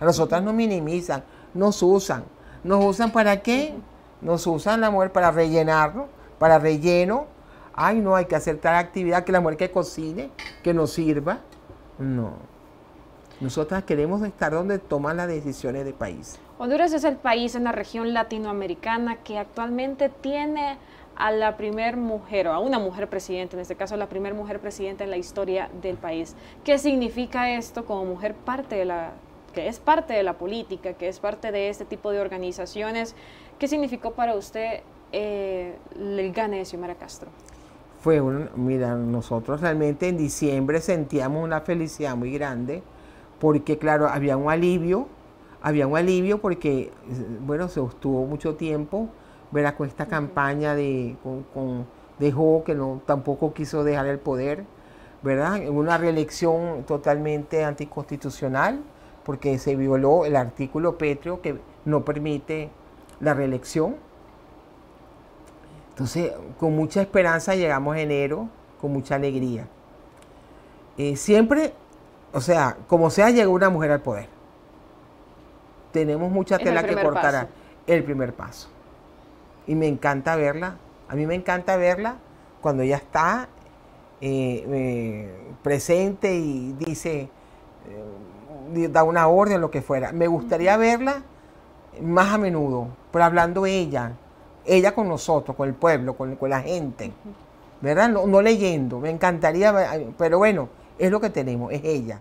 A nosotras nos minimizan, nos usan. ¿Nos usan para qué? Nos usan la mujer para rellenarlo, para relleno. Ay, no, hay que hacer tal actividad que la mujer que cocine, que nos sirva. No. Nosotras queremos estar donde toman las decisiones del país. Honduras es el país en la región latinoamericana que actualmente tiene a la primer mujer, o a una mujer presidenta, en este caso la primer mujer presidenta en la historia del país. ¿Qué significa esto como mujer parte de la es parte de la política, que es parte de este tipo de organizaciones. ¿Qué significó para usted eh, el gane de Xiomara Castro? Fue un, mira, nosotros realmente en diciembre sentíamos una felicidad muy grande, porque claro, había un alivio, había un alivio porque, eh, bueno, se obtuvo mucho tiempo, ¿verdad?, con esta campaña de, con, que no, tampoco quiso dejar el poder, ¿verdad? en Una reelección totalmente anticonstitucional, porque se violó el artículo pétreo que no permite la reelección. Entonces, con mucha esperanza llegamos enero, con mucha alegría. Eh, siempre, o sea, como sea, llegó una mujer al poder. Tenemos mucha tela que cortar. El primer paso. Y me encanta verla. A mí me encanta verla cuando ella está eh, eh, presente y dice, da una orden, lo que fuera. Me gustaría verla más a menudo, pero hablando ella, ella con nosotros, con el pueblo, con, con la gente, ¿verdad? No, no leyendo, me encantaría, pero bueno, es lo que tenemos, es ella.